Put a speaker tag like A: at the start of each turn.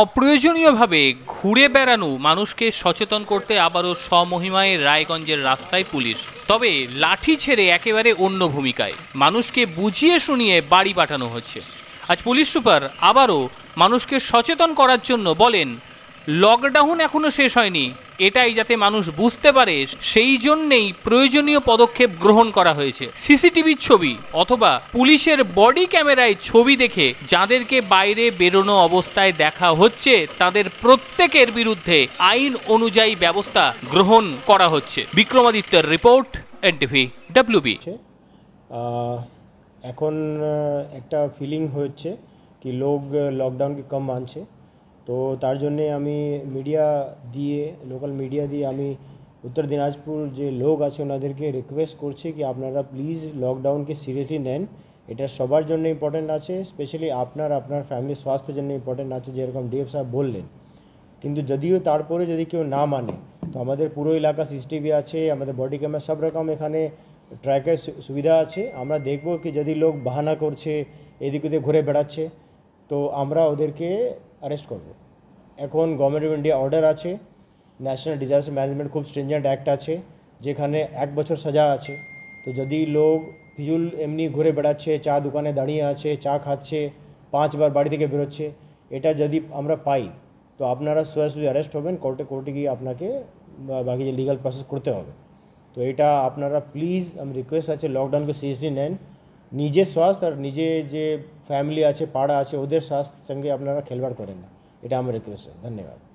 A: অপ্রয়োজনীয়ভাবে ঘুরে বেড়ানো মানুষকে সচেতন করতে আবারও স্বমহিমায় রায়গঞ্জের রাস্তায় পুলিশ তবে লাঠি ছেড়ে একেবারে অন্য ভূমিকায় মানুষকে বুঝিয়ে শুনিয়ে বাড়ি পাঠানো হচ্ছে আজ পুলিশ সুপার আবারও মানুষকে সচেতন করার জন্য বলেন লকডাউন এখনও শেষ হয়নি এটাই যাতে মানুষ বুঝতে পারে সেই জন্যেই প্রয়োজনীয় পদক্ষেপ গ্রহণ করা হয়েছে সিসিটিভির ছবি অথবা পুলিশের বডি ক্যামেরায় ছবি দেখে যাদেরকে বাইরে বেরোনো অবস্থায় দেখা হচ্ছে তাদের প্রত্যেকের বিরুদ্ধে আইন অনুযায়ী ব্যবস্থা গ্রহণ করা হচ্ছে বিক্রমাদিত্যের রিপোর্ট এনটিভি ডাব্লিউবি
B: এখন একটা ফিলিং হচ্ছে কি লোক লকডাউনকে কম মানছে তো তার জন্যে আমি মিডিয়া দিয়ে লোকাল মিডিয়া দিয়ে আমি উত্তর দিনাজপুর যে লোক আছে ওনাদেরকে রিকোয়েস্ট করছি কি আপনারা প্লিজ লকডাউনকে সিরিয়াসলি নেন এটা সবার জন্য ইম্পর্টেন্ট আছে স্পেশালি আপনার আপনার ফ্যামিলির স্বাস্থ্যের জন্য ইম্পর্টেন্ট আছে যেরকম ডিএফ সাহেব বললেন কিন্তু যদিও তারপরে যদি কেউ না মানে তো আমাদের পুরো এলাকা সিসিটিভি আছে আমাদের বডি ক্যামেরা সব রকম এখানে ট্র্যাকের সুবিধা আছে আমরা দেখব কি যদি লোক বাহানা করছে এদিক ওদিক ঘুরে বেড়াচ্ছে তো আমরা ওদেরকে অ্যারেস্ট করবো এখন गवर्नमेंट ऑफ इंडिया অর্ডার আছে ন্যাশনাল ডিজাস্টার ম্যানেজমেন্ট খুব স্ট্রিঞ্জেন্ট অ্যাক্ট আছে যেখানে 1 বছর সাজা আছে তো যদি লোক বিউল এমনি ঘুরে বেড়াতে চায় চা দোকানে দাঁড়িয়ে আছে চা খাচ্ছে পাঁচবার বাড়ি থেকে বের হচ্ছে এটা যদি আমরা পাই তো আপনারা সোজা সোজা অ্যারেস্ট হবেন কোর্টে কোর্টকি আপনাকে বাকি যে লিগ্যাল প্রসেস করতে হবে তো এটা আপনারা প্লিজ আমি রিকোয়েস্ট আছে লকডাউন কে সিজন নিচে স্বাস্থ্য আর নিজে যে ফ্যামিলি আছে পাড়া আছে ওদের স্বাস্থ্য সঙ্গে আপনারা খেয়াল রাখবেন ये डामर की है धन्यवाद